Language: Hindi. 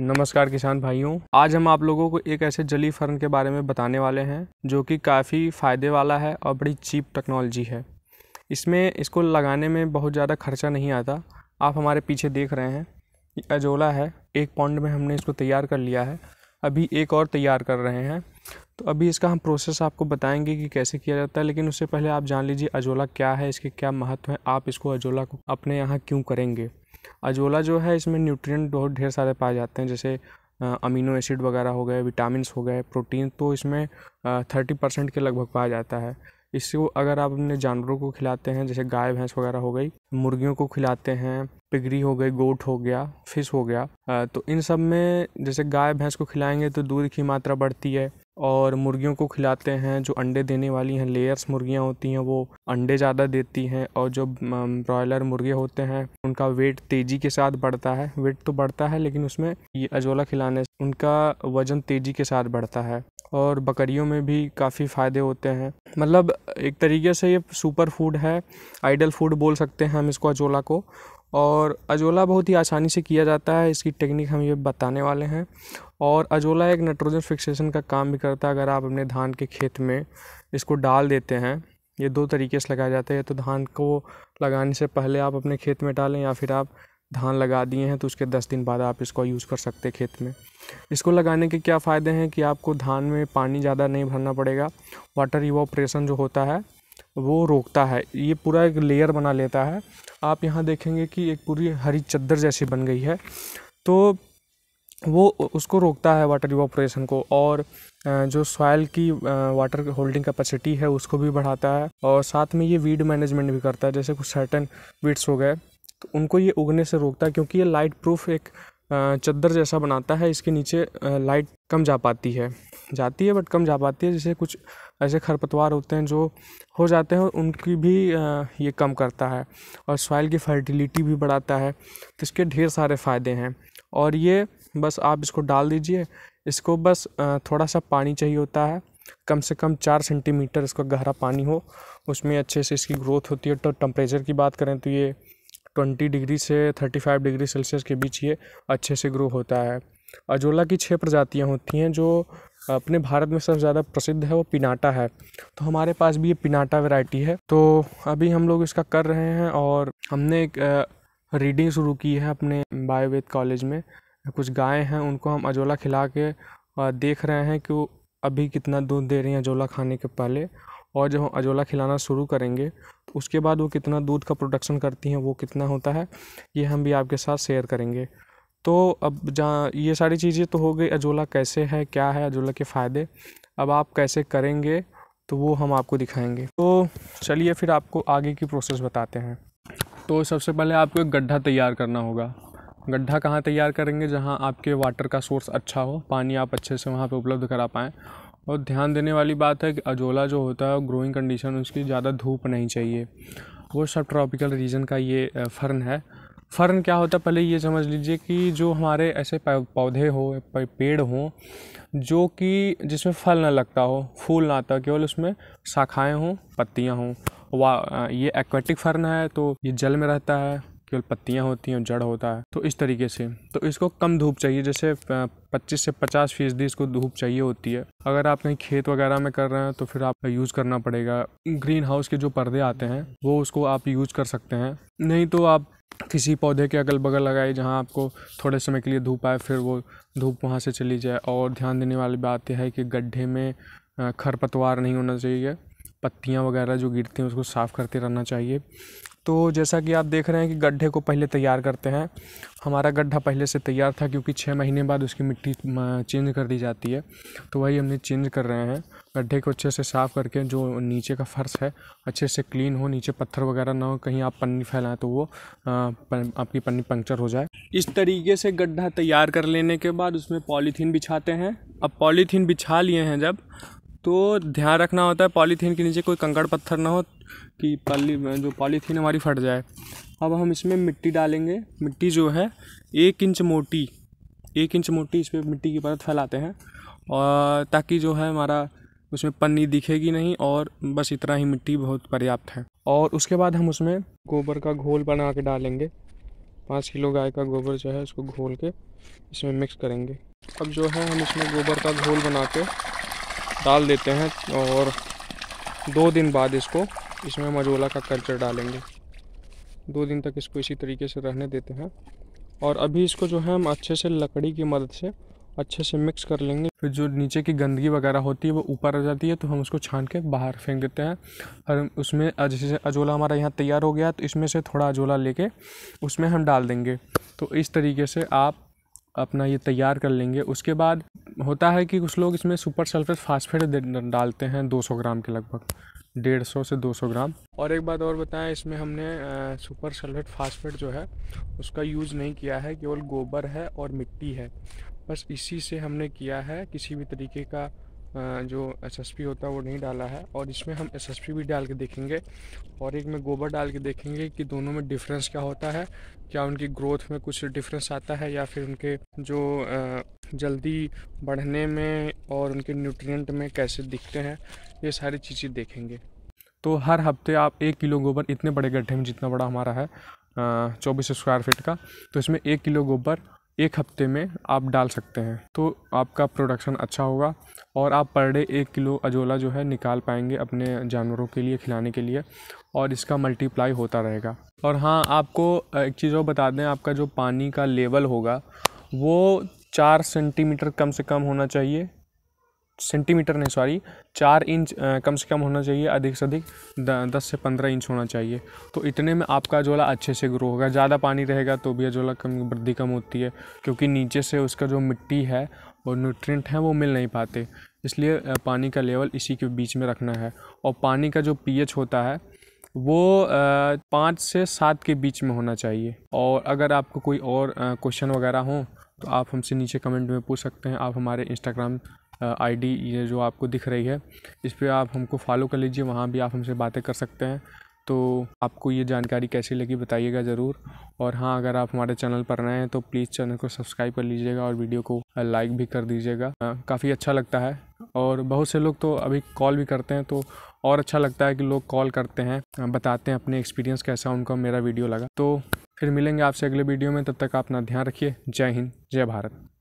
नमस्कार किसान भाइयों आज हम आप लोगों को एक ऐसे जली फर्न के बारे में बताने वाले हैं जो कि काफ़ी फ़ायदे वाला है और बड़ी चीप टेक्नोलॉजी है इसमें इसको लगाने में बहुत ज़्यादा खर्चा नहीं आता आप हमारे पीछे देख रहे हैं अजोला है एक पॉन्ड में हमने इसको तैयार कर लिया है अभी एक और तैयार कर रहे हैं तो अभी इसका हम प्रोसेस आपको बताएंगे कि कैसे किया जाता है लेकिन उससे पहले आप जान लीजिए अजोला क्या है इसके क्या महत्व है आप इसको अजोला को अपने यहाँ क्यों करेंगे अजोला जो है इसमें न्यूट्रिएंट बहुत ढेर सारे पाए जाते हैं जैसे अमीनो एसिड वगैरह हो गए विटामिन हो गए प्रोटीन तो इसमें थर्टी परसेंट के लगभग पाया जाता है इसको अगर आप अपने जानवरों को खिलाते हैं जैसे गाय भैंस वगैरह हो गई मुर्गियों को खिलाते हैं पिगरी हो गई गोट हो गया फिश हो गया तो इन सब में जैसे गाय भैंस को खिलाएंगे तो दूध की मात्रा बढ़ती है और मुर्गियों को खिलाते हैं जो अंडे देने वाली हैं लेयर्स मुर्गियां होती हैं वो अंडे ज़्यादा देती हैं और जो ब्रॉयलर मुर्गे होते हैं उनका वेट तेज़ी के साथ बढ़ता है वेट तो बढ़ता है लेकिन उसमें ये अजोला खिलाने से उनका वज़न तेज़ी के साथ बढ़ता है और बकरियों में भी काफ़ी फ़ायदे होते हैं मतलब एक तरीके से ये सुपर फूड है आइडल फूड बोल सकते हैं हम इसको अजोला को और अजोला बहुत ही आसानी से किया जाता है इसकी टेक्निक हम ये बताने वाले हैं और अजोला एक नाइट्रोजन फिक्सेशन का काम भी करता है अगर आप अपने धान के खेत में इसको डाल देते हैं ये दो तरीके से लगाया जाता है तो धान को लगाने से पहले आप अपने खेत में डालें या फिर आप धान लगा दिए हैं तो उसके दस दिन बाद आप इसको यूज़ कर सकते हैं खेत में इसको लगाने के क्या फ़ायदे हैं कि आपको धान में पानी ज़्यादा नहीं भरना पड़ेगा वाटर इवोपरेशन जो होता है वो रोकता है ये पूरा एक लेयर बना लेता है आप यहाँ देखेंगे कि एक पूरी हरी चद्दर जैसी बन गई है तो वो उसको रोकता है वाटर इवापोरेशन को और जो सॉयल की वाटर होल्डिंग कैपेसिटी है उसको भी बढ़ाता है और साथ में ये वीड मैनेजमेंट भी करता है जैसे कुछ सर्टन वीड्स हो गए तो उनको ये उगने से रोकता है क्योंकि ये लाइट प्रूफ एक चद्दर जैसा बनाता है इसके नीचे लाइट कम जा पाती है जाती है बट कम जा पाती है जैसे कुछ ऐसे खरपतवार होते हैं जो हो जाते हैं उनकी भी ये कम करता है और सॉइल की फर्टिलिटी भी बढ़ाता है तो इसके ढेर सारे फ़ायदे हैं और ये बस आप इसको डाल दीजिए इसको बस थोड़ा सा पानी चाहिए होता है कम से कम चार सेंटीमीटर इसका गहरा पानी हो उसमें अच्छे से इसकी ग्रोथ होती है तो टेम्परेचर की बात करें तो ये ट्वेंटी डिग्री से थर्टी फाइव डिग्री सेल्सियस के बीच ये अच्छे से ग्रो होता है अजोला की छः प्रजातियाँ होती हैं जो अपने भारत में सबसे ज़्यादा प्रसिद्ध है वो पिनाटा है तो हमारे पास भी ये पिनाटा वैरायटी है तो अभी हम लोग इसका कर रहे हैं और हमने एक रीडिंग शुरू की है अपने बायोवेद कॉलेज में कुछ गायें हैं उनको हम अजोला खिला के देख रहे हैं कि वो अभी कितना दूध दे रही हैं अजोला खाने के पहले और जब हम अजोला खिलाना शुरू करेंगे तो उसके बाद वो कितना दूध का प्रोडक्शन करती हैं वो कितना होता है ये हम भी आपके साथ शेयर करेंगे तो अब जहाँ ये सारी चीज़ें तो हो गई अजोला कैसे है क्या है अजोला के फ़ायदे अब आप कैसे करेंगे तो वो हम आपको दिखाएंगे तो चलिए फिर आपको आगे की प्रोसेस बताते हैं तो सबसे पहले आपको एक गड्ढा तैयार करना होगा गड्ढा कहाँ तैयार करेंगे जहाँ आपके वाटर का सोर्स अच्छा हो पानी आप अच्छे से वहाँ पे उपलब्ध करा पाएँ और ध्यान देने वाली बात है कि अजोला जो होता है ग्रोइंग कंडीशन उसकी ज़्यादा धूप नहीं चाहिए वो सब ट्रॉपिकल रीजन का ये फर्न है फ़र्न क्या होता है पहले ये समझ लीजिए कि जो हमारे ऐसे पौधे हो पेड़ हों जो कि जिसमें फल ना लगता हो फूल ना आता केवल उसमें शाखाएँ हों पत्तियाँ हों वाह ये एक्वेटिक फर्न है तो ये जल में रहता है केवल पत्तियाँ होती हैं जड़ होता है तो इस तरीके से तो इसको कम धूप चाहिए जैसे पच्चीस से पचास फीसदी इसको धूप चाहिए होती है अगर आप कहीं खेत वगैरह में कर रहे हैं तो फिर आप यूज़ करना पड़ेगा ग्रीन हाउस के जो पर्दे आते हैं वो उसको आप यूज़ कर सकते हैं नहीं तो आप किसी पौधे के अगल बगल लगाए जहाँ आपको थोड़े समय के लिए धूप आए फिर वो धूप वहाँ से चली जाए और ध्यान देने वाली बात यह है कि गड्ढे में खरपतवार नहीं होना चाहिए पत्तियाँ वगैरह जो गिरती हैं उसको साफ़ करते रहना चाहिए तो जैसा कि आप देख रहे हैं कि गड्ढे को पहले तैयार करते हैं हमारा गड्ढा पहले से तैयार था क्योंकि छः महीने बाद उसकी मिट्टी चेंज कर दी जाती है तो वही हमने चेंज कर रहे हैं गड्ढे को अच्छे से साफ़ करके जो नीचे का फ़र्श है अच्छे से क्लीन हो नीचे पत्थर वगैरह ना हो कहीं आप पन्नी फैलाएं तो वो आपकी पन्नी पंक्चर हो जाए इस तरीके से गड्ढा तैयार कर लेने के बाद उसमें पॉलीथीन बिछाते हैं अब पॉलीथीन बिछा लिए हैं जब तो ध्यान रखना होता है पॉलीथीन के नीचे कोई कंकड़ पत्थर ना हो कि पाली जो पॉलीथीन हमारी फट जाए अब हम इसमें मिट्टी डालेंगे मिट्टी जो है एक इंच मोटी एक इंच मोटी इस पर मिट्टी की परत फैलाते हैं और ताकि जो है हमारा उसमें पन्नी दिखेगी नहीं और बस इतना ही मिट्टी बहुत पर्याप्त है और उसके बाद हम उसमें गोबर का घोल बना के डालेंगे पाँच किलो गाय का गोबर जो है उसको घोल के इसमें मिक्स करेंगे अब जो है हम इसमें गोबर का घोल बना के डाल देते हैं और दो दिन बाद इसको इसमें मजोला का कल्चर डालेंगे दो दिन तक इसको इसी तरीके से रहने देते हैं और अभी इसको जो है हम अच्छे से लकड़ी की मदद से अच्छे से मिक्स कर लेंगे फिर जो नीचे की गंदगी वगैरह होती है वो ऊपर आ जाती है तो हम उसको छान के बाहर फेंक देते हैं और उसमें जैसे अजोला हमारा यहाँ तैयार हो गया तो इसमें से थोड़ा अजोला लेके उसमें हम डाल देंगे तो इस तरीके से आप अपना ये तैयार कर लेंगे उसके बाद होता है कि कुछ लोग इसमें सुपर सल्फेट फास्फेट डालते हैं 200 ग्राम के लगभग डेढ़ सौ से 200 ग्राम और एक बात और बताएं इसमें हमने आ, सुपर सल्फेट फास्फेट जो है उसका यूज़ नहीं किया है केवल गोबर है और मिट्टी है बस इसी से हमने किया है किसी भी तरीके का जो एसएसपी होता है वो नहीं डाला है और इसमें हम एसएसपी भी डाल के देखेंगे और एक में गोबर डाल के देखेंगे कि दोनों में डिफरेंस क्या होता है क्या उनकी ग्रोथ में कुछ डिफरेंस आता है या फिर उनके जो जल्दी बढ़ने में और उनके न्यूट्रिएंट में कैसे दिखते हैं ये सारी चीज़ें देखेंगे तो हर हफ्ते आप एक किलो गोबर इतने बड़े गड्ढे में जितना बड़ा हमारा है चौबीस स्क्वायर फीट का तो इसमें एक किलो गोबर एक हफ्ते में आप डाल सकते हैं तो आपका प्रोडक्शन अच्छा होगा और आप पर डे एक किलो अजोला जो है निकाल पाएंगे अपने जानवरों के लिए खिलाने के लिए और इसका मल्टीप्लाई होता रहेगा और हाँ आपको एक चीज़ और बता दें आपका जो पानी का लेवल होगा वो चार सेंटीमीटर कम से कम होना चाहिए सेंटीमीटर नहीं सॉरी चार इंच कम से कम होना चाहिए अधिक से अधिक दस से पंद्रह इंच होना चाहिए तो इतने में आपका अजोला अच्छे से ग्रो होगा ज़्यादा पानी रहेगा तो भी अजोला कम वृद्धि कम होती है क्योंकि नीचे से उसका जो मिट्टी है और न्यूट्रिएंट हैं वो मिल नहीं पाते इसलिए पानी का लेवल इसी के बीच में रखना है और पानी का जो पीएच होता है वो पाँच से सात के बीच में होना चाहिए और अगर आपको कोई और क्वेश्चन वगैरह हो तो आप हमसे नीचे कमेंट में पूछ सकते हैं आप हमारे इंस्टाग्राम आईडी ये जो आपको दिख रही है इस पर आप हमको फॉलो कर लीजिए वहाँ भी आप हमसे बातें कर सकते हैं तो आपको ये जानकारी कैसी लगी बताइएगा ज़रूर और हाँ अगर आप हमारे चैनल पर नए हैं तो प्लीज़ चैनल को सब्सक्राइब कर लीजिएगा और वीडियो को लाइक भी कर दीजिएगा काफ़ी अच्छा लगता है और बहुत से लोग तो अभी कॉल भी करते हैं तो और अच्छा लगता है कि लोग कॉल करते हैं बताते हैं अपने एक्सपीरियंस कैसा उनका मेरा वीडियो लगा तो फिर मिलेंगे आपसे अगले वीडियो में तब तक अपना ध्यान रखिए जय हिंद जय भारत